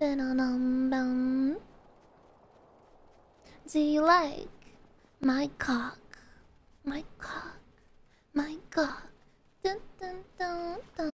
Do you like my cock? My cock, my cock. Dun, dun, dun, dun.